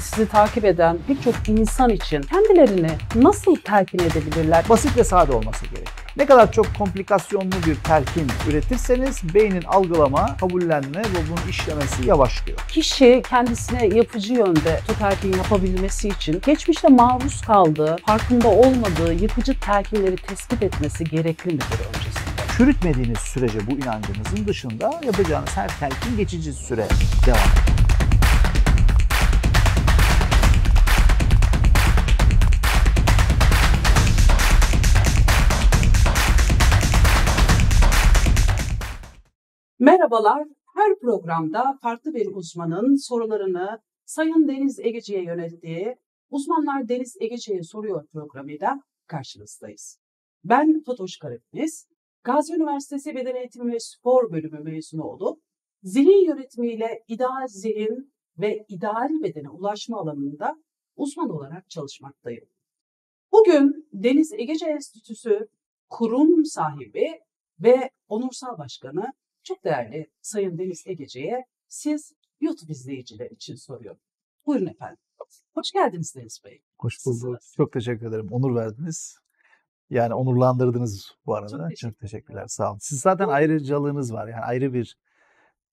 sizi takip eden birçok insan için kendilerini nasıl telkin edebilirler? Basit ve sade olması gerek. Ne kadar çok komplikasyonlu bir telkin üretirseniz beynin algılama, kabullenme ve bunun işlemesi yavaşlıyor. Kişi kendisine yapıcı yönde bu telkin yapabilmesi için geçmişte maruz kaldığı, farkında olmadığı yıkıcı telkinleri tespit etmesi gerekli midir öncesi. çürütmediğiniz sürece bu inancınızın dışında yapacağınız her telkin geçici süre devam eder. Merhabalar, her programda farklı bir uzmanın sorularını Sayın Deniz Egeci'ye yönettiği Uzmanlar Deniz Egeci'ye Soruyor programıyla karşınızdayız. Ben Fatoş Karabiniz, Gazi Üniversitesi Beden Eğitimi ve Spor Bölümü mezunu olup zihin yönetimiyle ideal zihin ve ideal bedene ulaşma alanında uzman olarak çalışmaktayım. Bugün Deniz Egece Enstitüsü kurum sahibi ve onursal başkanı çok değerli Sayın Deniz Egece'ye siz YouTube izleyiciler için soruyorum. Buyurun efendim. Hoş geldiniz Deniz Bey. Hoş bulduk. Nasılsınız? Çok teşekkür ederim. Onur verdiniz. Yani onurlandırdınız bu arada. Çok, teşekkür Çok teşekkürler. Sağ olun. Siz zaten ayrıcalığınız var. Yani ayrı bir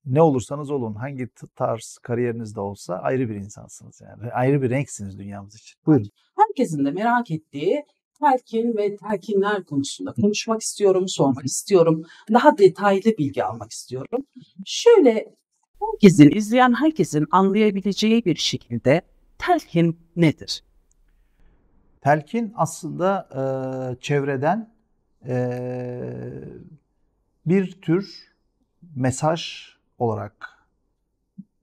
ne olursanız olun hangi tarz kariyerinizde olsa ayrı bir insansınız yani. Ayrı bir renksiniz dünyamız için. Buyurun. Herkesin de merak ettiği telkin ve telkinler konusunda konuşmak istiyorum, sormak istiyorum. Daha detaylı bilgi almak istiyorum. Şöyle herkesin, izleyen herkesin anlayabileceği bir şekilde telkin nedir? Telkin aslında e, çevreden e, bir tür mesaj olarak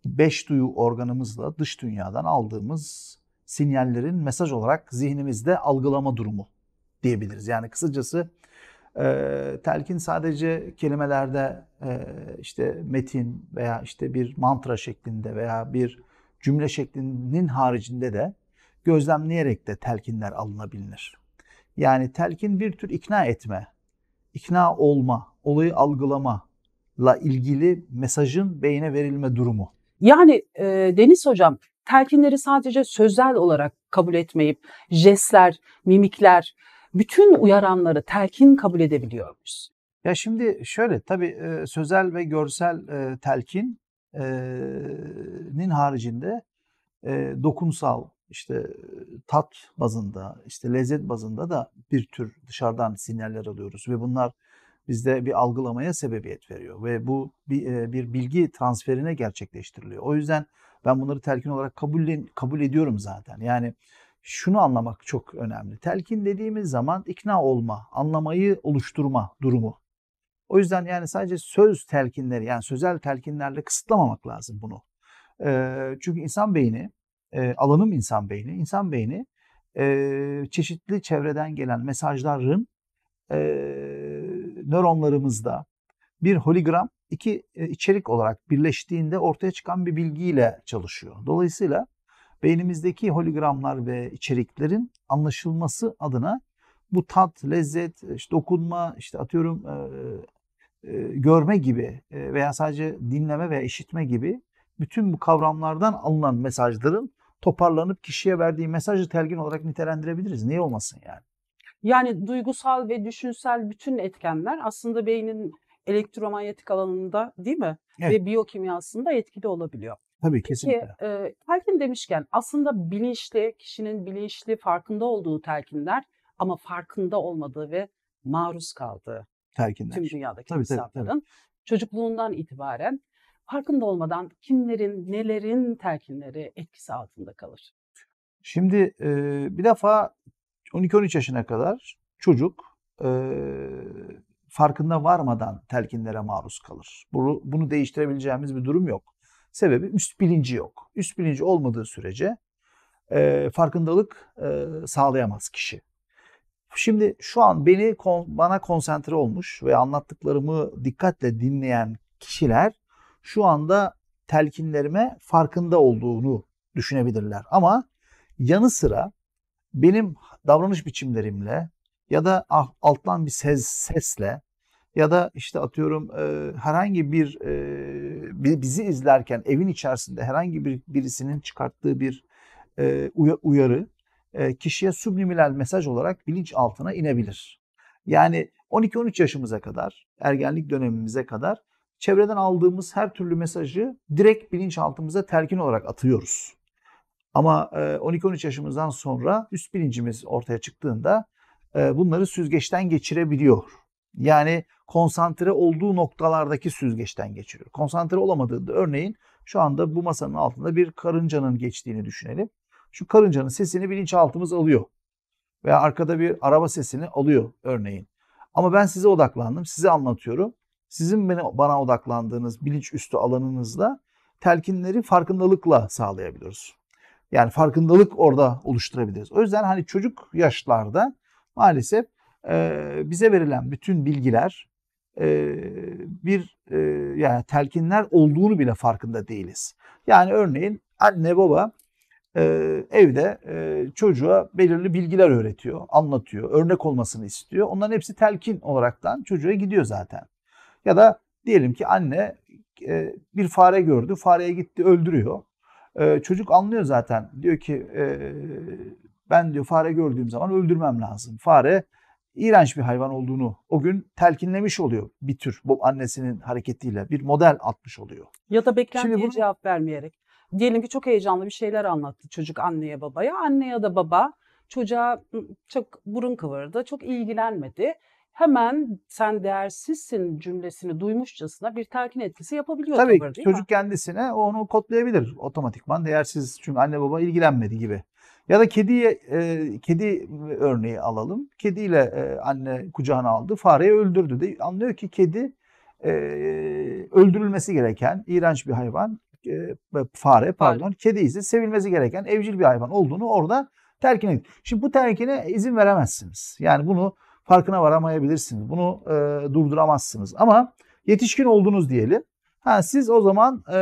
beş duyu organımızla dış dünyadan aldığımız sinyallerin mesaj olarak zihnimizde algılama durumu diyebiliriz. Yani kısacası e, telkin sadece kelimelerde e, işte metin veya işte bir mantra şeklinde veya bir cümle şeklinin haricinde de gözlemleyerek de telkinler alınabilir. Yani telkin bir tür ikna etme, ikna olma, olayı algılama la ilgili mesajın beyne verilme durumu. Yani e, Deniz Hocam Telkinleri sadece sözel olarak kabul etmeyip jestler, mimikler, bütün uyaranları telkin kabul edebiliyoruz. Ya şimdi şöyle tabii e, sözel ve görsel e, telkinin e, haricinde dokunsal işte tat bazında, işte lezzet bazında da bir tür dışarıdan sinyaller alıyoruz ve bunlar bizde bir algılamaya sebebiyet veriyor ve bu bir, bir bilgi transferine gerçekleştiriliyor. O yüzden ben bunları telkin olarak kabullen, kabul ediyorum zaten. Yani şunu anlamak çok önemli. Telkin dediğimiz zaman ikna olma, anlamayı oluşturma durumu. O yüzden yani sadece söz telkinleri yani sözel telkinlerle kısıtlamamak lazım bunu. çünkü insan beyni, alanım insan beyni, insan beyni çeşitli çevreden gelen mesajların nöronlarımızda bir hologram iki e, içerik olarak birleştiğinde ortaya çıkan bir bilgiyle çalışıyor. Dolayısıyla beynimizdeki hologramlar ve içeriklerin anlaşılması adına bu tat, lezzet, işte dokunma, işte atıyorum e, e, görme gibi e, veya sadece dinleme veya işitme gibi bütün bu kavramlardan alınan mesajların toparlanıp kişiye verdiği mesajı telgin olarak nitelendirebiliriz. Niye olmasın yani? Yani duygusal ve düşünsel bütün etkenler aslında beynin elektromanyetik alanında değil mi? Evet. Ve biyokimyasında etkili olabiliyor. Tabii kesinlikle. Ki, e, telkin demişken aslında bilinçli, kişinin bilinçli farkında olduğu telkinler ama farkında olmadığı ve maruz kaldığı telkinler. Tüm dünyadaki tabii, insanların tabii, tabii. çocukluğundan itibaren farkında olmadan kimlerin, nelerin telkinleri etkisi altında kalır? Şimdi e, bir defa 12-13 yaşına kadar çocuk e, farkında varmadan telkinlere maruz kalır. Bunu, bunu değiştirebileceğimiz bir durum yok. Sebebi üst bilinci yok. Üst bilinci olmadığı sürece e, farkındalık e, sağlayamaz kişi. Şimdi şu an beni bana konsantre olmuş ve anlattıklarımı dikkatle dinleyen kişiler şu anda telkinlerime farkında olduğunu düşünebilirler. Ama yanı sıra benim davranış biçimlerimle, ya da ah, alttan bir ses, sesle ya da işte atıyorum e, herhangi bir e, bizi izlerken evin içerisinde herhangi bir birisinin çıkarttığı bir e, uyarı e, kişiye subliminal mesaj olarak bilinç altına inebilir. Yani 12-13 yaşımıza kadar, ergenlik dönemimize kadar çevreden aldığımız her türlü mesajı direkt bilinçaltımıza telkin olarak atıyoruz. Ama 12-13 yaşımızdan sonra üst bilincimiz ortaya çıktığında e, bunları süzgeçten geçirebiliyor. Yani konsantre olduğu noktalardaki süzgeçten geçiriyor. Konsantre olamadığında örneğin şu anda bu masanın altında bir karıncanın geçtiğini düşünelim. Şu karıncanın sesini bilinçaltımız alıyor. Veya arkada bir araba sesini alıyor örneğin. Ama ben size odaklandım, size anlatıyorum. Sizin beni bana odaklandığınız bilinç üstü alanınızda telkinleri farkındalıkla sağlayabiliyoruz. Yani farkındalık orada oluşturabiliriz. O yüzden hani çocuk yaşlarda maalesef e, bize verilen bütün bilgiler e, bir e, yani telkinler olduğunu bile farkında değiliz. Yani örneğin anne baba e, evde e, çocuğa belirli bilgiler öğretiyor, anlatıyor, örnek olmasını istiyor. Onların hepsi telkin olaraktan çocuğa gidiyor zaten. Ya da diyelim ki anne e, bir fare gördü, fareye gitti öldürüyor. E, çocuk anlıyor zaten. Diyor ki e, ben diyor fare gördüğüm zaman öldürmem lazım. Fare iğrenç bir hayvan olduğunu o gün telkinlemiş oluyor bir tür bu annesinin hareketiyle bir model atmış oluyor. Ya da beklentiye bunu... cevap vermeyerek. Diyelim ki çok heyecanlı bir şeyler anlattı çocuk anneye babaya. Anne ya da baba çocuğa çok burun kıvırdı, çok ilgilenmedi. Hemen sen değersizsin cümlesini duymuşçasına bir telkin etkisi yapabiliyor. Tabii tavır, değil çocuk mi? kendisine onu kodlayabilir otomatikman. Değersiz çünkü anne baba ilgilenmedi gibi. Ya da kediye e, kedi örneği alalım. Kediyle e, anne kucağına aldı, fareyi öldürdü de anlıyor ki kedi e, öldürülmesi gereken iğrenç bir hayvan, e, fare pardon, kedi ise sevilmesi gereken evcil bir hayvan olduğunu orada terkin edin. Şimdi bu terkine izin veremezsiniz. Yani bunu farkına varamayabilirsiniz. Bunu e, durduramazsınız. Ama yetişkin oldunuz diyelim. Ha, siz o zaman e,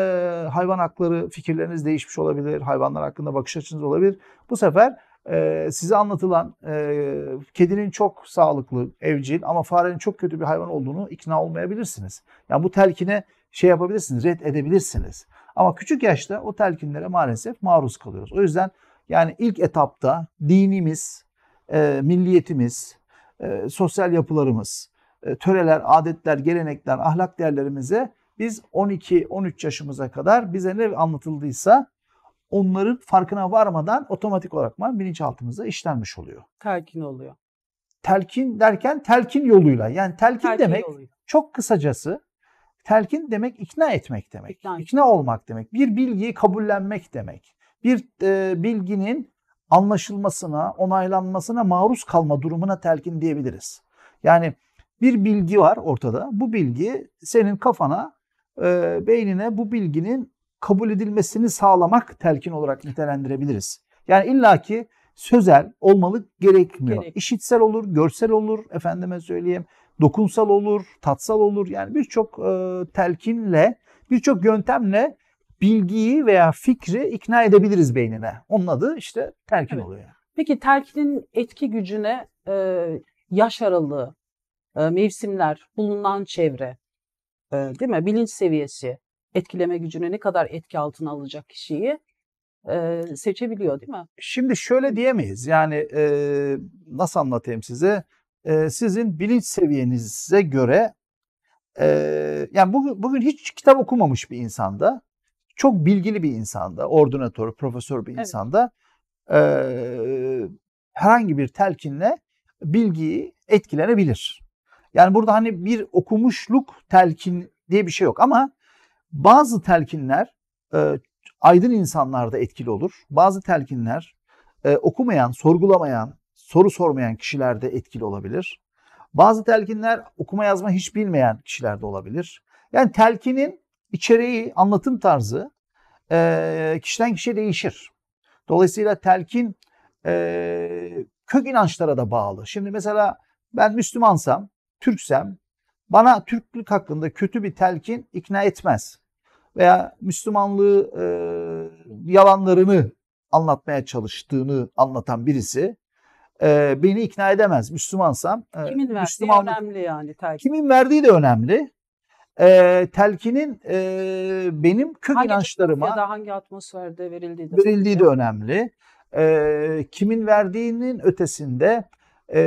hayvan hakları fikirleriniz değişmiş olabilir. Hayvanlar hakkında bakış açınız olabilir. Bu sefer e, size anlatılan e, kedinin çok sağlıklı, evcil ama farenin çok kötü bir hayvan olduğunu ikna olmayabilirsiniz. Yani bu telkine şey yapabilirsiniz, red edebilirsiniz. Ama küçük yaşta o telkinlere maalesef maruz kalıyoruz. O yüzden yani ilk etapta dinimiz, e, milliyetimiz, e, sosyal yapılarımız, e, töreler, adetler, gelenekler, ahlak değerlerimize biz 12-13 yaşımıza kadar bize ne anlatıldıysa onların farkına varmadan otomatik olarak bilinçaltımıza işlenmiş oluyor. Telkin oluyor. Telkin derken telkin yoluyla. Yani telkin, telkin demek yoluyla. çok kısacası telkin demek ikna etmek demek. İkna, ikna olmak demek. Bir bilgiyi kabullenmek demek. Bir e, bilginin anlaşılmasına, onaylanmasına maruz kalma durumuna telkin diyebiliriz. Yani bir bilgi var ortada. Bu bilgi senin kafana e, beynine bu bilginin kabul edilmesini sağlamak telkin olarak nitelendirebiliriz. Yani illaki sözel olmalı gerekmiyor. Gerek. İşitsel olur, görsel olur, efendime söyleyeyim, dokunsal olur, tatsal olur. Yani birçok e, telkinle, birçok yöntemle bilgiyi veya fikri ikna edebiliriz beynine. Onun adı işte telkin evet. oluyor. Peki telkinin etki gücüne e, yaş aralığı, e, mevsimler, bulunan çevre, e, değil mi? Bilinç seviyesi, etkileme gücünü ne kadar etki altına alacak kişiyi e, seçebiliyor değil mi? Şimdi şöyle diyemeyiz. Yani e, nasıl anlatayım size? E, sizin bilinç seviyenize göre e, yani bugün, bugün hiç kitap okumamış bir insanda çok bilgili bir insanda, ordinatör, profesör bir evet. insanda e, herhangi bir telkinle bilgiyi etkilenebilir. Yani burada hani bir okumuşluk telkin diye bir şey yok ama bazı telkinler e, aydın insanlarda etkili olur. Bazı telkinler e, okumayan, sorgulamayan, soru sormayan kişilerde etkili olabilir. Bazı telkinler okuma yazma hiç bilmeyen kişilerde olabilir. Yani telkinin içeriği, anlatım tarzı e, kişiden kişiye değişir. Dolayısıyla telkin e, kök inançlara da bağlı. Şimdi mesela ben Müslümansam Türksem bana Türklük hakkında kötü bir telkin ikna etmez. Veya Müslümanlığı e, yalanlarını anlatmaya çalıştığını anlatan birisi e, beni ikna edemez. Müslümansam. E, kimin verdiği Müslümanlık, önemli yani telkin. Kimin verdiği de önemli. E, telkinin e, benim kök hangi inançlarıma ya da hangi atmosferde verildiği de, verildiği de önemli. E, kimin verdiğinin ötesinde e,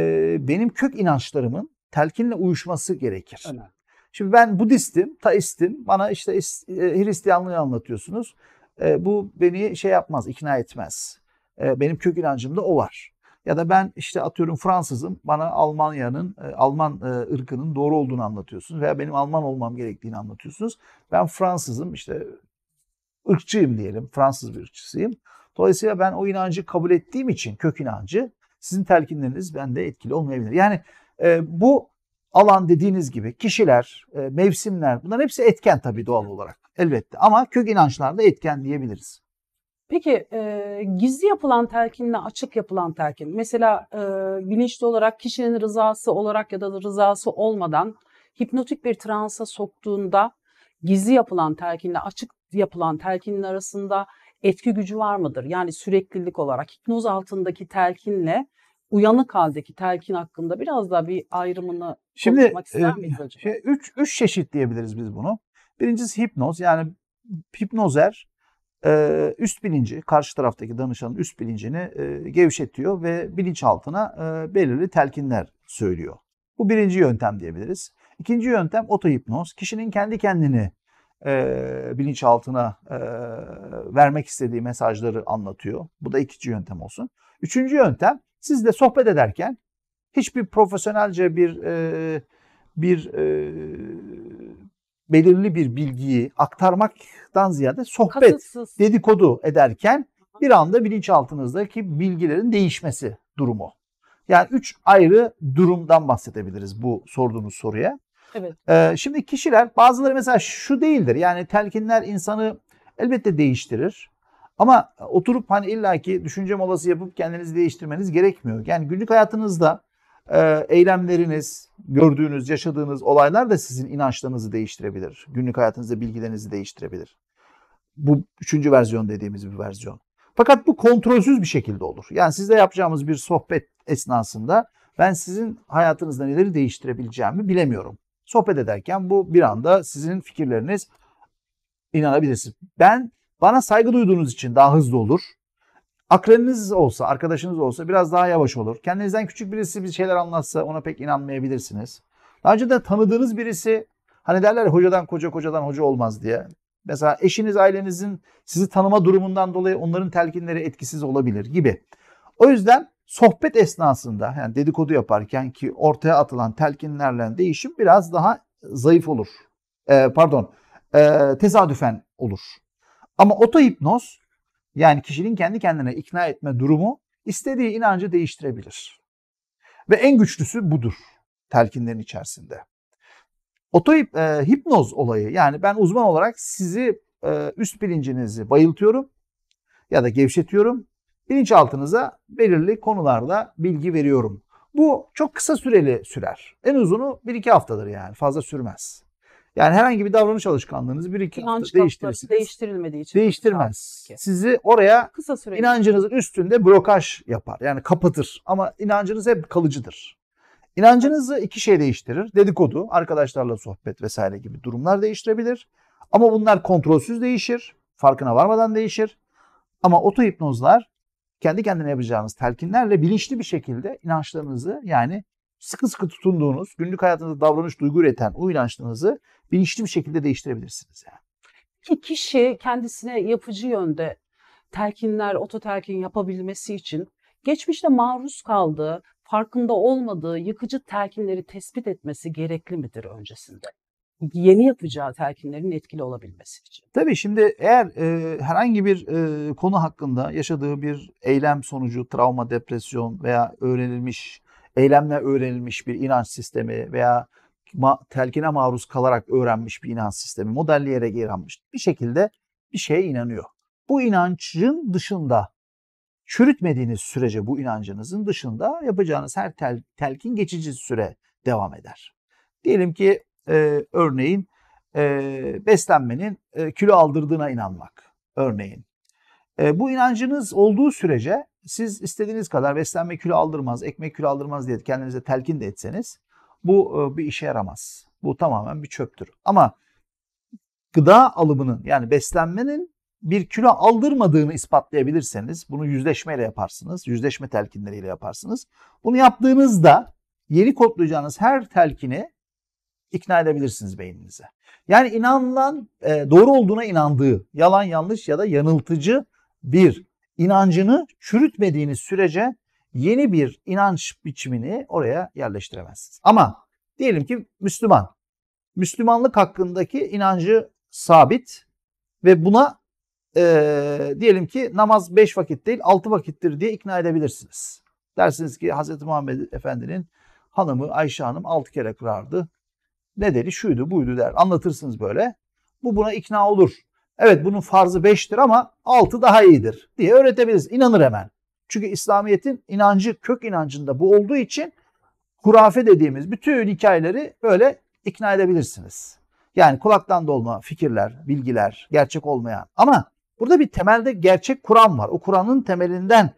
benim kök inançlarımın telkinle uyuşması gerekir. Önemli. Şimdi ben Budistim, Taistim. Bana işte e, Hristiyanlığı anlatıyorsunuz. E, bu beni şey yapmaz, ikna etmez. E, benim kök inancımda o var. Ya da ben işte atıyorum Fransızım. Bana Almanya'nın, e, Alman e, ırkının doğru olduğunu anlatıyorsunuz. Veya benim Alman olmam gerektiğini anlatıyorsunuz. Ben Fransızım işte ırkçıyım diyelim. Fransız bir ırkçısıyım. Dolayısıyla ben o inancı kabul ettiğim için kök inancı sizin telkinleriniz bende etkili olmayabilir. Yani ee, bu alan dediğiniz gibi kişiler, e, mevsimler bunların hepsi etken tabii doğal olarak elbette ama kök inançlar da etken diyebiliriz. Peki e, gizli yapılan telkinle açık yapılan telkin mesela e, bilinçli olarak kişinin rızası olarak ya da rızası olmadan hipnotik bir transa soktuğunda gizli yapılan telkinle açık yapılan telkinin arasında etki gücü var mıdır? Yani süreklilik olarak hipnoz altındaki telkinle uyanık haldeki telkin hakkında biraz daha bir ayrımını Şimdi, konuşmak ister miyiz acaba? Şey, üç, üç çeşit diyebiliriz biz bunu. Birincisi hipnoz yani hipnozer üst bilinci karşı taraftaki danışanın üst bilincini gevşetiyor ve bilinçaltına e, belirli telkinler söylüyor. Bu birinci yöntem diyebiliriz. İkinci yöntem otohipnoz. Kişinin kendi kendini e, bilinçaltına vermek istediği mesajları anlatıyor. Bu da ikinci yöntem olsun. Üçüncü yöntem siz de sohbet ederken hiçbir profesyonelce bir e, bir e, belirli bir bilgiyi aktarmaktan ziyade sohbet, Kasıtsız. dedikodu ederken bir anda bilinçaltınızdaki bilgilerin değişmesi durumu. Yani üç ayrı durumdan bahsedebiliriz bu sorduğunuz soruya. Evet. Ee, şimdi kişiler bazıları mesela şu değildir. Yani telkinler insanı elbette değiştirir. Ama oturup hani illaki düşünce molası yapıp kendinizi değiştirmeniz gerekmiyor. Yani günlük hayatınızda e, eylemleriniz, gördüğünüz, yaşadığınız olaylar da sizin inançlarınızı değiştirebilir. Günlük hayatınızda bilgilerinizi değiştirebilir. Bu üçüncü versiyon dediğimiz bir versiyon. Fakat bu kontrolsüz bir şekilde olur. Yani sizle yapacağımız bir sohbet esnasında ben sizin hayatınızda neleri değiştirebileceğimi bilemiyorum. Sohbet ederken bu bir anda sizin fikirleriniz inanabilirsiniz. Ben bana saygı duyduğunuz için daha hızlı olur. Akranınız olsa, arkadaşınız olsa biraz daha yavaş olur. Kendinizden küçük birisi bir şeyler anlatsa ona pek inanmayabilirsiniz. Daha önce de tanıdığınız birisi hani derler hocadan koca kocadan hoca olmaz diye. Mesela eşiniz, ailenizin sizi tanıma durumundan dolayı onların telkinleri etkisiz olabilir gibi. O yüzden sohbet esnasında yani dedikodu yaparken ki ortaya atılan telkinlerle değişim biraz daha zayıf olur. Ee, pardon, e, tesadüfen olur. Ama otohipnoz yani kişinin kendi kendine ikna etme durumu istediği inancı değiştirebilir. Ve en güçlüsü budur telkinlerin içerisinde. Oto e, olayı yani ben uzman olarak sizi e, üst bilincinizi bayıltıyorum ya da gevşetiyorum. Bilinçaltınıza belirli konularda bilgi veriyorum. Bu çok kısa süreli sürer. En uzunu 1-2 haftadır yani fazla sürmez. Yani herhangi bir davranış alışkanlığınız bir iki İnanç hafta değiştirilmediği için. Değiştirmez. Sizi oraya Kısa süreli. inancınızın üstünde blokaj yapar. Yani kapatır. Ama inancınız hep kalıcıdır. İnancınızı iki şey değiştirir. Dedikodu, arkadaşlarla sohbet vesaire gibi durumlar değiştirebilir. Ama bunlar kontrolsüz değişir. Farkına varmadan değişir. Ama otohipnozlar kendi kendine yapacağınız telkinlerle bilinçli bir şekilde inançlarınızı yani sıkı sıkı tutunduğunuz, günlük hayatınızda davranış duygu üreten o inançlarınızı bilinçli bir şekilde değiştirebilirsiniz. Yani. Ki kişi kendisine yapıcı yönde telkinler, ototelkin yapabilmesi için geçmişte maruz kaldığı, farkında olmadığı yıkıcı telkinleri tespit etmesi gerekli midir öncesinde? Yeni yapacağı telkinlerin etkili olabilmesi için. Tabii şimdi eğer e, herhangi bir e, konu hakkında yaşadığı bir eylem sonucu travma, depresyon veya öğrenilmiş eylemle öğrenilmiş bir inanç sistemi veya ma telkine maruz kalarak öğrenmiş bir inanç sistemi modelleyerek inanmış. Bir şekilde bir şeye inanıyor. Bu inancın dışında çürütmediğiniz sürece bu inancınızın dışında yapacağınız her tel, telkin geçici süre devam eder. Diyelim ki e, örneğin e, beslenmenin e, kilo aldırdığına inanmak örneğin. E, bu inancınız olduğu sürece siz istediğiniz kadar beslenme kilo aldırmaz, ekmek kilo aldırmaz diye kendinize telkin de etseniz bu e, bir işe yaramaz. Bu tamamen bir çöptür. Ama gıda alımının yani beslenmenin bir kilo aldırmadığını ispatlayabilirseniz bunu yüzleşmeyle yaparsınız. Yüzleşme telkinleriyle yaparsınız. Bunu yaptığınızda yeni kodlayacağınız her telkini ikna edebilirsiniz beyninize. Yani inanılan e, doğru olduğuna inandığı yalan yanlış ya da yanıltıcı bir inancını çürütmediğiniz sürece yeni bir inanç biçimini oraya yerleştiremezsiniz. Ama diyelim ki Müslüman. Müslümanlık hakkındaki inancı sabit ve buna e, diyelim ki namaz 5 vakit değil 6 vakittir diye ikna edebilirsiniz. Dersiniz ki Hz. Muhammed Efendi'nin hanımı Ayşe Hanım 6 kere kırardı. Nedeni şuydu buydu der. Anlatırsınız böyle. Bu buna ikna olur. Evet bunun farzı beştir ama altı daha iyidir diye öğretebiliriz. İnanır hemen. Çünkü İslamiyet'in inancı, kök inancında bu olduğu için hurafe dediğimiz bütün hikayeleri böyle ikna edebilirsiniz. Yani kulaktan dolma fikirler, bilgiler, gerçek olmayan. Ama burada bir temelde gerçek Kur'an var. O Kur'an'ın temelinden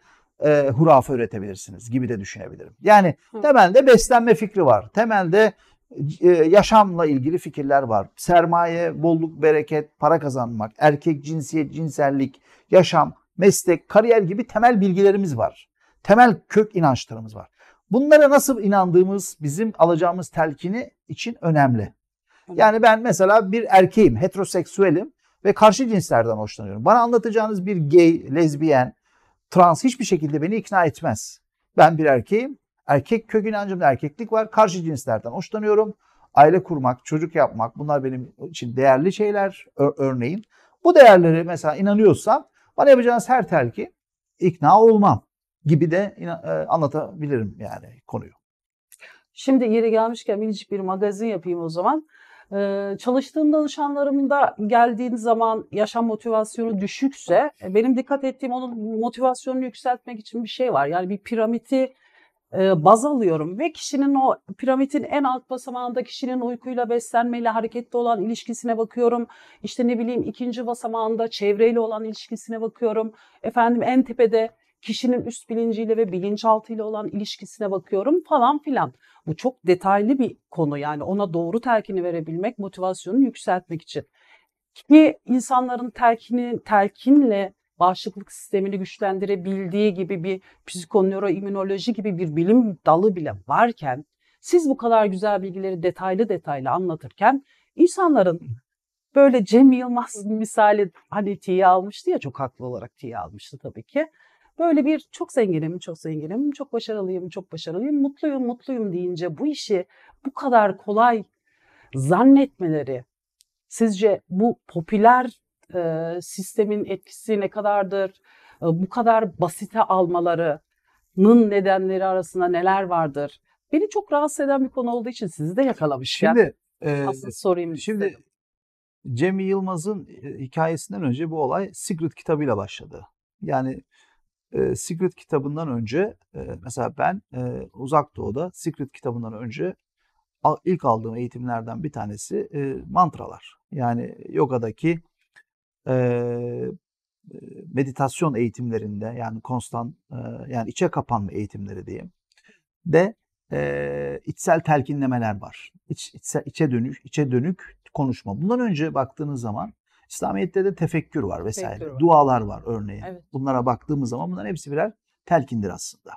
e, hurafe üretebilirsiniz gibi de düşünebilirim. Yani temelde beslenme fikri var. Temelde ee, yaşamla ilgili fikirler var. Sermaye, bolluk, bereket, para kazanmak, erkek, cinsiyet, cinsellik, yaşam, meslek, kariyer gibi temel bilgilerimiz var. Temel kök inançlarımız var. Bunlara nasıl inandığımız bizim alacağımız telkini için önemli. Yani ben mesela bir erkeğim, heteroseksüelim ve karşı cinslerden hoşlanıyorum. Bana anlatacağınız bir gay, lezbiyen, trans hiçbir şekilde beni ikna etmez. Ben bir erkeğim Erkek kök inancımda erkeklik var. Karşı cinslerden hoşlanıyorum. Aile kurmak, çocuk yapmak bunlar benim için değerli şeyler örneğin. Bu değerleri mesela inanıyorsam bana yapacağınız her telki ikna olmam gibi de e, anlatabilirim yani konuyu. Şimdi yeri gelmişken minicik bir magazin yapayım o zaman. Ee, çalıştığım da geldiğin zaman yaşam motivasyonu düşükse e, benim dikkat ettiğim onun motivasyonunu yükseltmek için bir şey var. Yani bir piramidi e, baz alıyorum ve kişinin o piramidin en alt basamağında kişinin uykuyla beslenmeyle hareketli olan ilişkisine bakıyorum. İşte ne bileyim ikinci basamağında çevreyle olan ilişkisine bakıyorum. Efendim en tepede kişinin üst bilinciyle ve bilinçaltıyla olan ilişkisine bakıyorum falan filan. Bu çok detaylı bir konu yani ona doğru telkini verebilmek, motivasyonu yükseltmek için. Ki insanların telkini, telkinle bağışıklık sistemini güçlendirebildiği gibi bir psikoneuroimmünoloji gibi bir bilim dalı bile varken siz bu kadar güzel bilgileri detaylı detaylı anlatırken insanların böyle Cem Yılmaz misali hani tiye almıştı ya çok haklı olarak tiye almıştı tabii ki. Böyle bir çok zenginim, çok zenginim, çok başarılıyım, çok başarılıyım, mutluyum, mutluyum deyince bu işi bu kadar kolay zannetmeleri sizce bu popüler e, sistemin etkisi ne kadardır, e, bu kadar basite almalarının nedenleri arasında neler vardır? Beni çok rahatsız eden bir konu olduğu için sizi de yakalamış. Şimdi yani, e, asıl sorayım. Şimdi istedim. Cem Yılmaz'ın hikayesinden önce bu olay Secret kitabıyla başladı. Yani e, Secret kitabından önce e, mesela ben e, Uzak Doğu'da Secret kitabından önce ilk aldığım eğitimlerden bir tanesi e, mantralar. Yani yogadaki e, meditasyon eğitimlerinde yani konstan e, yani içe kapanma eğitimleri diyeyim de e, içsel telkinlemeler var. İç, içse, içe dönük içe dönük konuşma. Bundan önce baktığınız zaman İslamiyet'te de tefekkür var vesaire. Tefekkür var. Dualar var örneğin. Evet. Bunlara baktığımız zaman bunların hepsi birer telkindir aslında.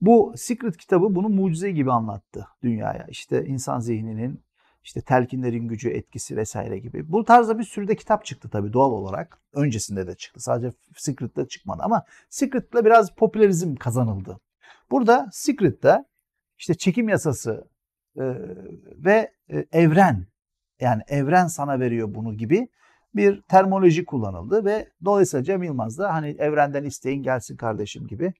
Bu Secret kitabı bunu mucize gibi anlattı dünyaya. İşte insan zihninin işte telkinlerin gücü, etkisi vesaire gibi. Bu tarzda bir sürü de kitap çıktı tabii doğal olarak. Öncesinde de çıktı. Sadece Secret'ta çıkmadı ama Secret'la biraz popülerizm kazanıldı. Burada Secret'ta işte çekim yasası e, ve e, evren yani evren sana veriyor bunu gibi bir terminoloji kullanıldı ve dolayısıyla Cem Yılmaz da hani evrenden isteyin gelsin kardeşim gibi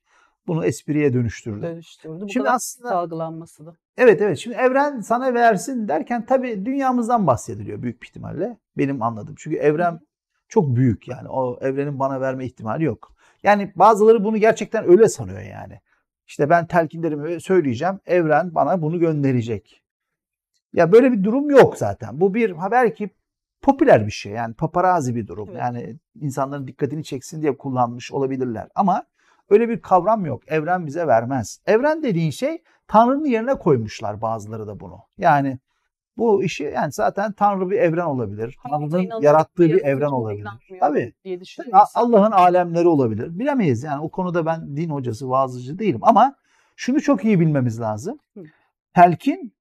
bunu espriye dönüştürdü. Dönüştürdü. Bu şimdi kadar aslında algılanması da. Evet evet. Şimdi evren sana versin derken tabii dünyamızdan bahsediliyor büyük bir ihtimalle. Benim anladığım. Çünkü evren çok büyük yani. O evrenin bana verme ihtimali yok. Yani bazıları bunu gerçekten öyle sanıyor yani. İşte ben telkinlerimi söyleyeceğim. Evren bana bunu gönderecek. Ya böyle bir durum yok zaten. Bu bir haber ki popüler bir şey. Yani paparazi bir durum. Evet. Yani insanların dikkatini çeksin diye kullanmış olabilirler. Ama Öyle bir kavram yok. Evren bize vermez. Evren dediğin şey Tanrı'nın yerine koymuşlar bazıları da bunu. Yani bu işi yani zaten Tanrı bir evren olabilir. Tanrı'nın yarattığı bir evren olabilir. Tabii. Allah'ın alemleri olabilir. Bilemeyiz yani o konuda ben din hocası, vaazıcı değilim ama şunu çok iyi bilmemiz lazım. Telkin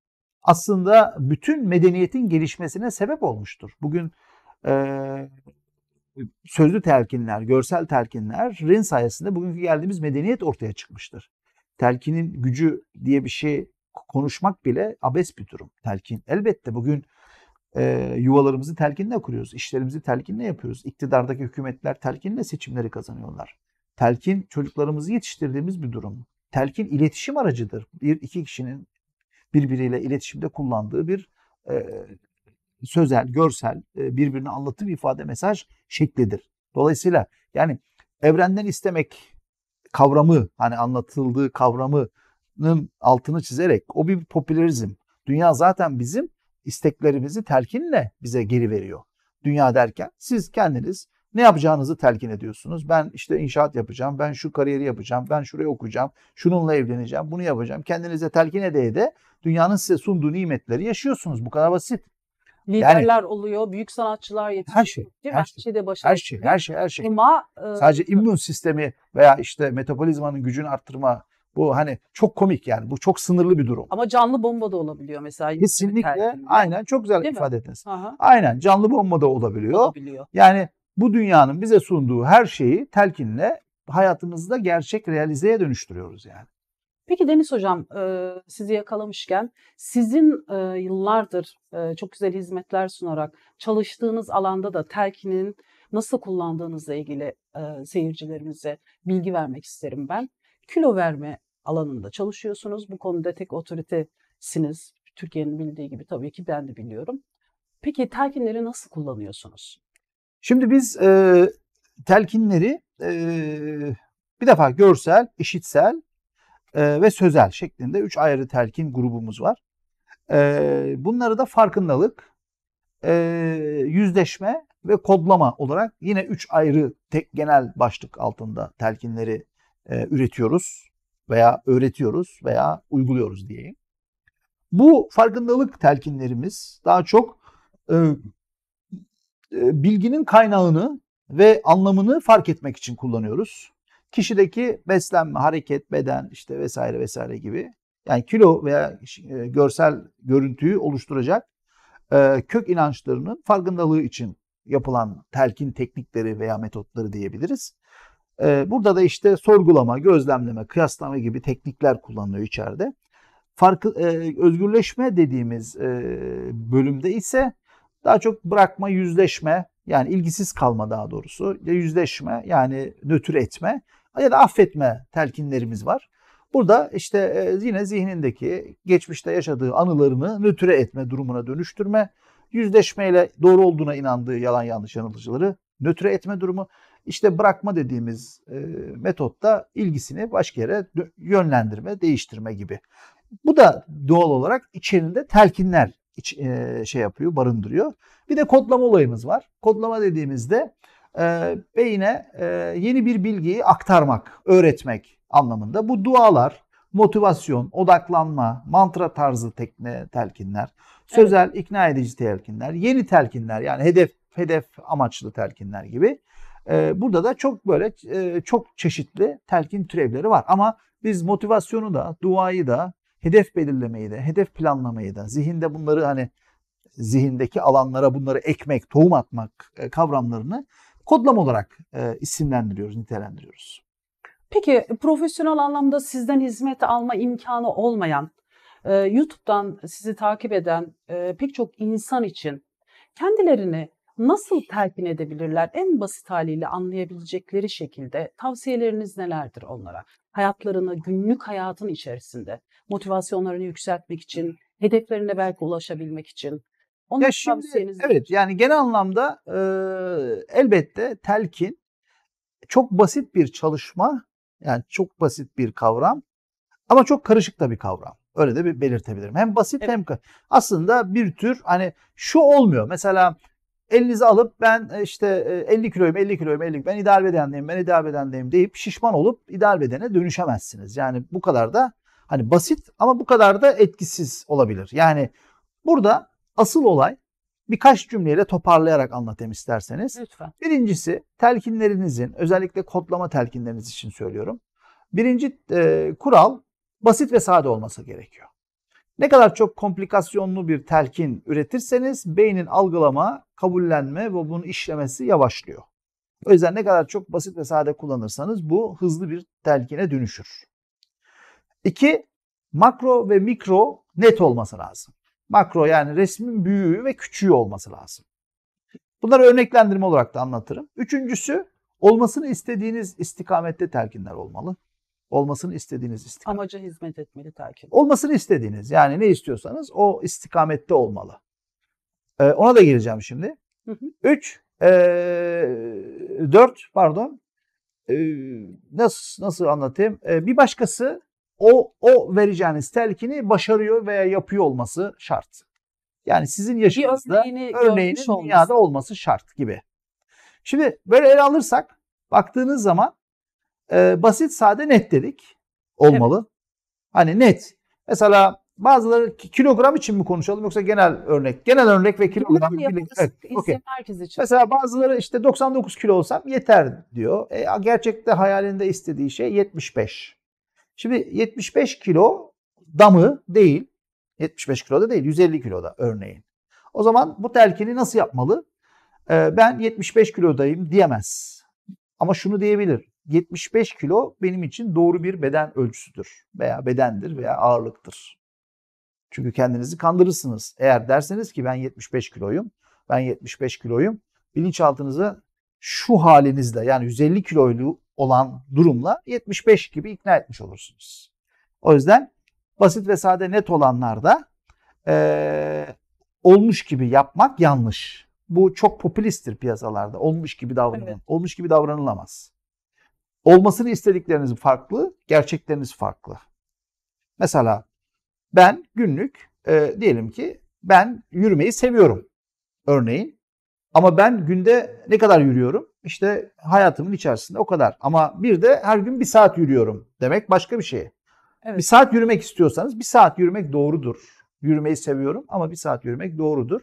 aslında bütün medeniyetin gelişmesine sebep olmuştur. Bugün sözlü telkinler, görsel telkinlerin sayesinde bugünkü geldiğimiz medeniyet ortaya çıkmıştır. Telkinin gücü diye bir şey konuşmak bile abes bir durum. Telkin elbette bugün e, yuvalarımızı telkinle kuruyoruz, işlerimizi telkinle yapıyoruz. İktidardaki hükümetler telkinle seçimleri kazanıyorlar. Telkin çocuklarımızı yetiştirdiğimiz bir durum. Telkin iletişim aracıdır. Bir iki kişinin birbiriyle iletişimde kullandığı bir e, sözel, görsel, e, birbirini anlattığı ifade mesaj şeklidir. Dolayısıyla yani evrenden istemek kavramı hani anlatıldığı kavramının altını çizerek o bir popülerizm. Dünya zaten bizim isteklerimizi telkinle bize geri veriyor. Dünya derken siz kendiniz ne yapacağınızı telkin ediyorsunuz. Ben işte inşaat yapacağım, ben şu kariyeri yapacağım, ben şuraya okuyacağım, şununla evleneceğim, bunu yapacağım. Kendinize telkin ede de dünyanın size sunduğu nimetleri yaşıyorsunuz. Bu kadar basit. Liderler yani, oluyor, büyük sanatçılar yetişiyor. Şey, her şey. Değil her mi? Şey, Şeyde her şey, her şey, her şey. Ama, e, Sadece immün sistemi veya işte metabolizmanın gücünü arttırma bu hani çok komik yani. Bu çok sınırlı bir durum. Ama canlı bomba da olabiliyor mesela. Kesinlikle. Aynen. Çok güzel Değil ifade ettiniz. Aynen. Canlı bomba da olabiliyor. olabiliyor. Yani bu dünyanın bize sunduğu her şeyi telkinle hayatımızda gerçek realizeye dönüştürüyoruz yani. Peki Deniz Hocam sizi yakalamışken sizin yıllardır çok güzel hizmetler sunarak çalıştığınız alanda da telkinin nasıl kullandığınızla ilgili seyircilerimize bilgi vermek isterim ben. Kilo verme alanında çalışıyorsunuz. Bu konuda tek otoritesiniz. Türkiye'nin bildiği gibi tabii ki ben de biliyorum. Peki telkinleri nasıl kullanıyorsunuz? Şimdi biz e, telkinleri e, bir defa görsel, işitsel e, ve sözel şeklinde üç ayrı telkin grubumuz var. E, bunları da farkındalık, e, yüzleşme ve kodlama olarak yine üç ayrı tek genel başlık altında telkinleri e, üretiyoruz veya öğretiyoruz veya uyguluyoruz diyeyim. Bu farkındalık telkinlerimiz daha çok e, e, bilginin kaynağını ve anlamını fark etmek için kullanıyoruz kişideki beslenme, hareket, beden işte vesaire vesaire gibi yani kilo veya e, görsel görüntüyü oluşturacak e, kök inançlarının farkındalığı için yapılan telkin teknikleri veya metotları diyebiliriz. E, burada da işte sorgulama, gözlemleme, kıyaslama gibi teknikler kullanılıyor içeride. Farkı, özgürleşme dediğimiz bölümde ise daha çok bırakma, yüzleşme yani ilgisiz kalma daha doğrusu, yüzleşme yani nötr etme ya da affetme telkinlerimiz var. Burada işte e, yine zihnindeki geçmişte yaşadığı anılarını nötre etme durumuna dönüştürme, yüzleşmeyle doğru olduğuna inandığı yalan yanlış yanılıcıları nötre etme durumu. işte bırakma dediğimiz e, metotta ilgisini başka yere yönlendirme, değiştirme gibi. Bu da doğal olarak içerisinde telkinler iç, e, şey yapıyor, barındırıyor. Bir de kodlama olayımız var. Kodlama dediğimizde e, ee, beyine e, yeni bir bilgiyi aktarmak, öğretmek anlamında. Bu dualar, motivasyon, odaklanma, mantra tarzı tekne telkinler, sözel evet. ikna edici telkinler, yeni telkinler yani hedef hedef amaçlı telkinler gibi. E, burada da çok böyle e, çok çeşitli telkin türevleri var ama biz motivasyonu da, duayı da, hedef belirlemeyi de, hedef planlamayı da, zihinde bunları hani zihindeki alanlara bunları ekmek, tohum atmak e, kavramlarını kodlam olarak e, isimlendiriyoruz, nitelendiriyoruz. Peki profesyonel anlamda sizden hizmet alma imkanı olmayan, e, YouTube'dan sizi takip eden e, pek çok insan için kendilerini nasıl telkin edebilirler? En basit haliyle anlayabilecekleri şekilde tavsiyeleriniz nelerdir onlara? Hayatlarını, günlük hayatın içerisinde motivasyonlarını yükseltmek için, hedeflerine belki ulaşabilmek için onu ya şimdi, evet yani genel anlamda e, elbette telkin çok basit bir çalışma yani çok basit bir kavram ama çok karışık da bir kavram. Öyle de bir belirtebilirim. Hem basit evet. hem aslında bir tür hani şu olmuyor. Mesela elinizi alıp ben e, işte 50 e, kiloyum 50 kiloyum 50 ben ideal bedendeyim ben ideal bedendeyim deyip şişman olup ideal bedene dönüşemezsiniz. Yani bu kadar da hani basit ama bu kadar da etkisiz olabilir. Yani burada Asıl olay birkaç cümleyle toparlayarak anlatayım isterseniz. Lütfen. Birincisi telkinlerinizin özellikle kodlama telkinleriniz için söylüyorum. Birinci e, kural basit ve sade olması gerekiyor. Ne kadar çok komplikasyonlu bir telkin üretirseniz beynin algılama, kabullenme ve bunun işlemesi yavaşlıyor. O yüzden ne kadar çok basit ve sade kullanırsanız bu hızlı bir telkine dönüşür. İki, makro ve mikro net olması lazım. Makro yani resmin büyüğü ve küçüğü olması lazım. Bunları örneklendirme olarak da anlatırım. Üçüncüsü olmasını istediğiniz istikamette telkinler olmalı. Olmasını istediğiniz istikamet. Amaca hizmet etmeli telkin. Olmasını istediğiniz yani ne istiyorsanız o istikamette olmalı. Ee, ona da gireceğim şimdi. Hı hı. Üç, e, dört pardon. E, nasıl nasıl anlatayım? E, bir başkası o, o vereceğiniz telkini başarıyor veya yapıyor olması şart. Yani sizin yaşınızda örneğini örneğinin dünyada olması. şart gibi. Şimdi böyle ele alırsak baktığınız zaman e, basit, sade, net dedik. Olmalı. Evet. Hani net. Mesela bazıları kilogram için mi konuşalım yoksa genel örnek? Genel örnek ve kilogram. Bile, evet, okay. herkes için. Mesela bazıları işte 99 kilo olsam yeter diyor. E, gerçekte hayalinde istediği şey 75. Şimdi 75 kilo damı değil. 75 kiloda değil 150 kiloda örneğin. O zaman bu telkini nasıl yapmalı? Ee, ben 75 kilodayım diyemez. Ama şunu diyebilir. 75 kilo benim için doğru bir beden ölçüsüdür veya bedendir veya ağırlıktır. Çünkü kendinizi kandırırsınız. Eğer derseniz ki ben 75 kiloyum, ben 75 kiloyum, bilinçaltınıza şu halinizle yani 150 kiloylu olan durumla 75 gibi ikna etmiş olursunuz. O yüzden basit ve sade net olanlarda e, olmuş gibi yapmak yanlış. Bu çok popülisttir piyasalarda. Olmuş gibi davranın. Evet. Olmuş gibi davranılamaz. Olmasını istedikleriniz farklı, gerçekleriniz farklı. Mesela ben günlük e, diyelim ki ben yürümeyi seviyorum. Örneğin ama ben günde ne kadar yürüyorum? İşte hayatımın içerisinde o kadar. Ama bir de her gün bir saat yürüyorum demek başka bir şey. Evet. Bir saat yürümek istiyorsanız bir saat yürümek doğrudur. Yürümeyi seviyorum ama bir saat yürümek doğrudur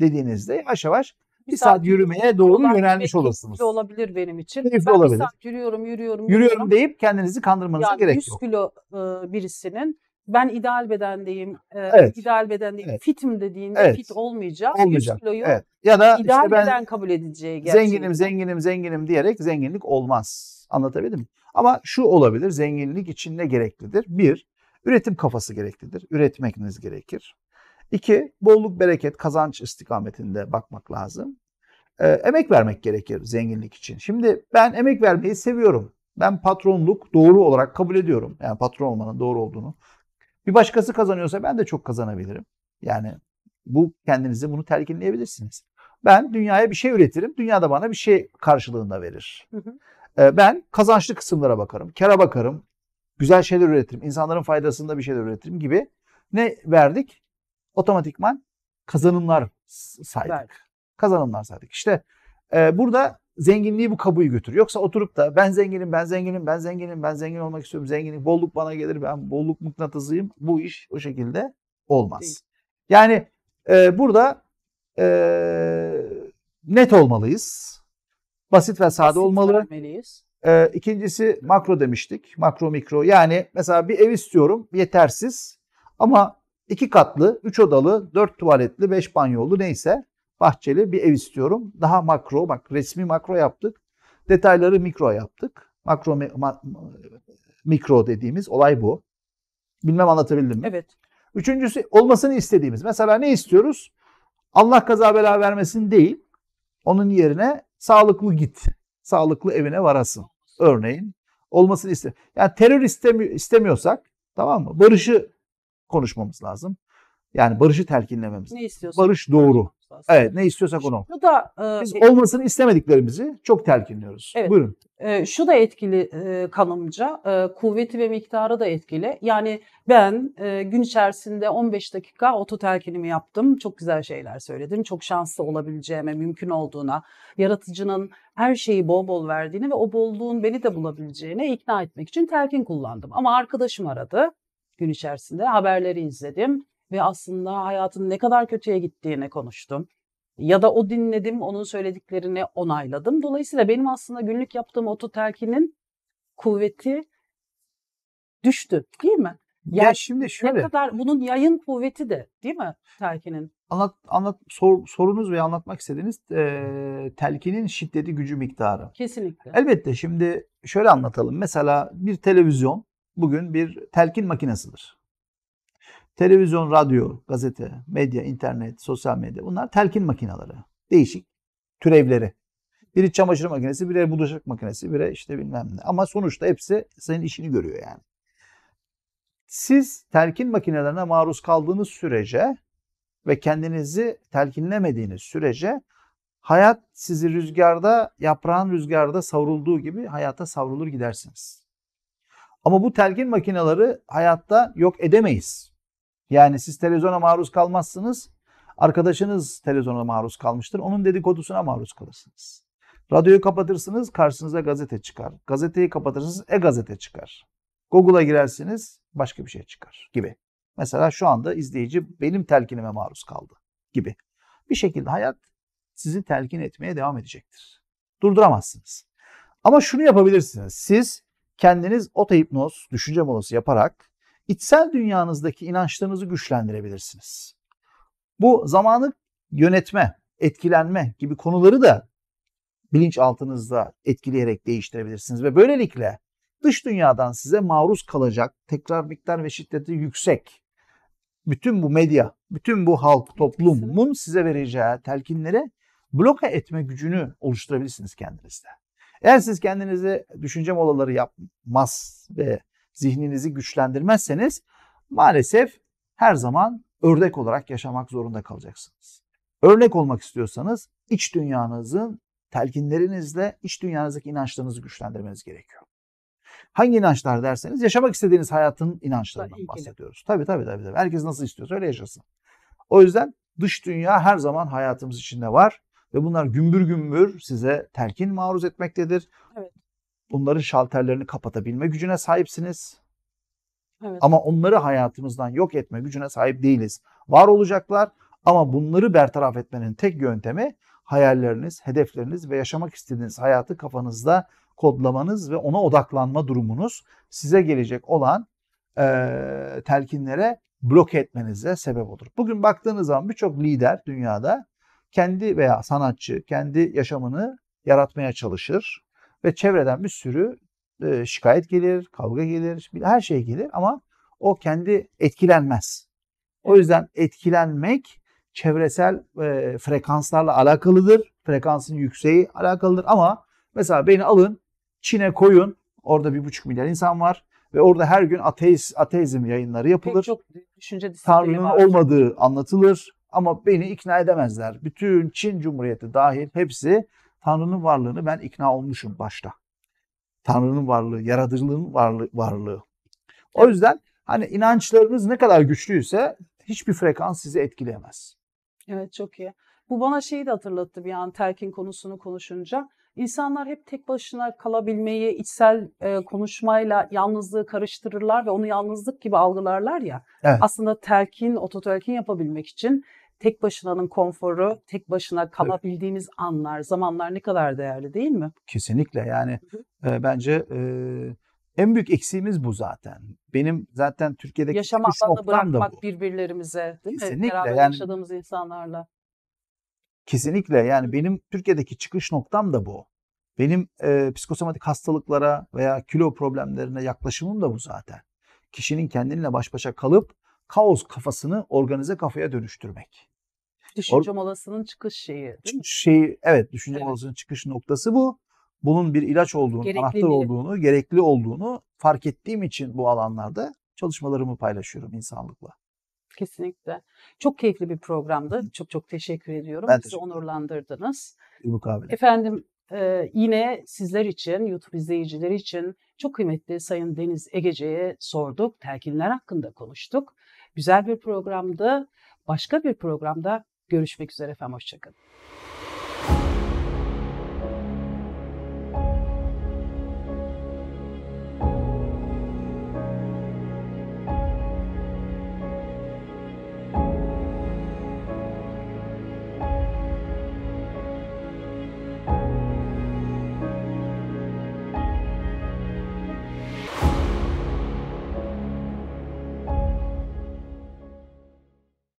dediğinizde yavaş yavaş bir, bir saat, saat yürümeye doğru yönelmiş olursunuz. olabilir benim için. Keyifli ben olabilir. bir saat yürüyorum, yürüyorum, yürüyorum. Yürüyorum deyip kendinizi kandırmanıza yani gerek 100 yok. 100 kilo ıı, birisinin ben ideal bedendeyim, e, evet. ideal bedendeyim, evet. fitim dediğinde evet. fit olmayacağım. Olmayacak. evet. Ya da ideal işte ben beden kabul edeceği gerçeği. Zenginim, zenginim, zenginim diyerek zenginlik olmaz. Anlatabildim mi? Ama şu olabilir, zenginlik için ne gereklidir? Bir, üretim kafası gereklidir. Üretmekiniz gerekir. İki, bolluk, bereket, kazanç istikametinde bakmak lazım. Ee, emek vermek gerekir zenginlik için. Şimdi ben emek vermeyi seviyorum. Ben patronluk doğru olarak kabul ediyorum. Yani patron olmanın doğru olduğunu bir başkası kazanıyorsa ben de çok kazanabilirim. Yani bu kendinize bunu telkinleyebilirsiniz. Ben dünyaya bir şey üretirim. Dünya da bana bir şey karşılığında verir. Ee, ben kazançlı kısımlara bakarım. Kara bakarım. Güzel şeyler üretirim. insanların faydasında bir şeyler üretirim gibi. Ne verdik? Otomatikman kazanımlar saydık. Evet. Kazanımlar saydık. İşte e, burada zenginliği bu kabuğu götürür. Yoksa oturup da ben zenginim, ben zenginim, ben zenginim, ben zengin olmak istiyorum, zenginlik, bolluk bana gelir, ben bolluk mıknatısıyım. Bu iş o şekilde olmaz. Yani e, burada e, net olmalıyız. Basit ve sade Basit olmalı. E, ikincisi makro demiştik. Makro mikro. Yani mesela bir ev istiyorum yetersiz ama iki katlı, üç odalı, dört tuvaletli, beş banyolu neyse bahçeli bir ev istiyorum. Daha makro, bak resmi makro yaptık. Detayları mikro yaptık. Makro, ma, mikro dediğimiz olay bu. Bilmem anlatabildim mi? Evet. Üçüncüsü olmasını istediğimiz. Mesela ne istiyoruz? Allah kaza bela vermesin değil. Onun yerine sağlıklı git. Sağlıklı evine varasın. Örneğin olmasını iste. Yani terör istemi istemiyorsak tamam mı? Barışı konuşmamız lazım. Yani barışı telkinlememiz. Ne istiyorsun? Barış doğru. Evet ne istiyorsak onu. Bu da e, biz e, olmasını istemediklerimizi çok telkinliyoruz. Evet. Buyurun. E, şu da etkili e, kanımca. E, kuvveti ve miktarı da etkili. Yani ben e, gün içerisinde 15 dakika oto telkinimi yaptım. Çok güzel şeyler söyledim. Çok şanslı olabileceğime, mümkün olduğuna, yaratıcının her şeyi bol bol verdiğini ve o bolluğun beni de bulabileceğine ikna etmek için telkin kullandım. Ama arkadaşım aradı gün içerisinde. Haberleri izledim ve aslında hayatın ne kadar kötüye gittiğini konuştum. Ya da o dinledim, onun söylediklerini onayladım. Dolayısıyla benim aslında günlük yaptığım ototerkinin kuvveti düştü değil mi? Ya yani şimdi şöyle. Ne kadar bunun yayın kuvveti de değil mi telkinin? Anlat, anlat sor, sorunuz ve anlatmak istediğiniz e, telkinin şiddeti gücü miktarı. Kesinlikle. Elbette şimdi şöyle anlatalım. Mesela bir televizyon bugün bir telkin makinesidir. Televizyon, radyo, gazete, medya, internet, sosyal medya bunlar telkin makinaları. Değişik türevleri. Biri çamaşır makinesi, biri bulaşık makinesi, biri işte bilmem ne. Ama sonuçta hepsi senin işini görüyor yani. Siz telkin makinelerine maruz kaldığınız sürece ve kendinizi telkinlemediğiniz sürece hayat sizi rüzgarda, yaprağın rüzgarda savrulduğu gibi hayata savrulur gidersiniz. Ama bu telkin makineleri hayatta yok edemeyiz. Yani siz televizyona maruz kalmazsınız. Arkadaşınız televizyona maruz kalmıştır. Onun dedikodusuna maruz kalırsınız. Radyoyu kapatırsınız karşınıza gazete çıkar. Gazeteyi kapatırsınız e-gazete çıkar. Google'a girersiniz başka bir şey çıkar gibi. Mesela şu anda izleyici benim telkinime maruz kaldı gibi. Bir şekilde hayat sizi telkin etmeye devam edecektir. Durduramazsınız. Ama şunu yapabilirsiniz. Siz kendiniz otohipnoz, düşünce molası yaparak içsel dünyanızdaki inançlarınızı güçlendirebilirsiniz. Bu zamanı yönetme, etkilenme gibi konuları da bilinçaltınızda etkileyerek değiştirebilirsiniz ve böylelikle dış dünyadan size maruz kalacak tekrar miktar ve şiddeti yüksek bütün bu medya, bütün bu halk, toplumun size vereceği telkinlere bloke etme gücünü oluşturabilirsiniz kendinizde. Eğer siz kendinizi düşünce molaları yapmaz ve zihninizi güçlendirmezseniz maalesef her zaman ördek olarak yaşamak zorunda kalacaksınız. Örnek olmak istiyorsanız iç dünyanızın telkinlerinizle iç dünyanızdaki inançlarınızı güçlendirmeniz gerekiyor. Hangi inançlar derseniz yaşamak istediğiniz hayatın inançlarından bahsediyoruz. Tabii, tabii tabii tabii. Herkes nasıl istiyorsa öyle yaşasın. O yüzden dış dünya her zaman hayatımız içinde var ve bunlar gümbür gümbür size telkin maruz etmektedir. Evet bunların şalterlerini kapatabilme gücüne sahipsiniz. Evet. Ama onları hayatımızdan yok etme gücüne sahip değiliz. Var olacaklar ama bunları bertaraf etmenin tek yöntemi hayalleriniz, hedefleriniz ve yaşamak istediğiniz hayatı kafanızda kodlamanız ve ona odaklanma durumunuz size gelecek olan e, telkinlere bloke etmenize sebep olur. Bugün baktığınız zaman birçok lider dünyada kendi veya sanatçı kendi yaşamını yaratmaya çalışır. Ve çevreden bir sürü e, şikayet gelir, kavga gelir, her şey gelir ama o kendi etkilenmez. O yüzden etkilenmek çevresel e, frekanslarla alakalıdır. Frekansın yükseği alakalıdır ama mesela beni alın Çin'e koyun. Orada bir buçuk milyar insan var ve orada her gün ateist, ateizm yayınları yapılır. Pek çok düşünce Tanrı'nın olmadığı anlatılır ama beni ikna edemezler. Bütün Çin Cumhuriyeti dahil hepsi Tanrı'nın varlığını ben ikna olmuşum başta. Tanrı'nın varlığı, yaratıcılığın varlığı. O yüzden hani inançlarınız ne kadar güçlüyse hiçbir frekans sizi etkileyemez. Evet çok iyi. Bu bana şeyi de hatırlattı bir an telkin konusunu konuşunca. İnsanlar hep tek başına kalabilmeyi içsel e, konuşmayla yalnızlığı karıştırırlar ve onu yalnızlık gibi algılarlar ya. Evet. Aslında telkin, ototelkin yapabilmek için tek başınanın konforu, tek başına kalabildiğimiz evet. anlar, zamanlar ne kadar değerli değil mi? Kesinlikle yani e, bence e, en büyük eksiğimiz bu zaten. Benim zaten Türkiye'deki yaşam alanını bırakmak da bu. birbirlerimize, değil Kesinlikle. mi? Beraber yani, yaşadığımız insanlarla. Kesinlikle yani benim Türkiye'deki çıkış noktam da bu. Benim e, psikosomatik hastalıklara veya kilo problemlerine yaklaşımım da bu zaten. Kişinin kendinle baş başa kalıp kaos kafasını organize kafaya dönüştürmek. Düşünce Or- molasının çıkış şeyi şey evet düşünce evet. molasının çıkış noktası bu. Bunun bir ilaç olduğunu, Gerekliliği. anahtar olduğunu, gerekli olduğunu fark ettiğim için bu alanlarda çalışmalarımı paylaşıyorum insanlıkla. Kesinlikle. Çok keyifli bir programdı. Çok çok teşekkür ediyorum. Ben Bizi teşekkür onurlandırdınız. Bir mukabele. Efendim ee, yine sizler için, YouTube izleyicileri için çok kıymetli Sayın Deniz Egece'ye sorduk, telkinler hakkında konuştuk. Güzel bir programda, başka bir programda görüşmek üzere efendim. Hoşçakalın.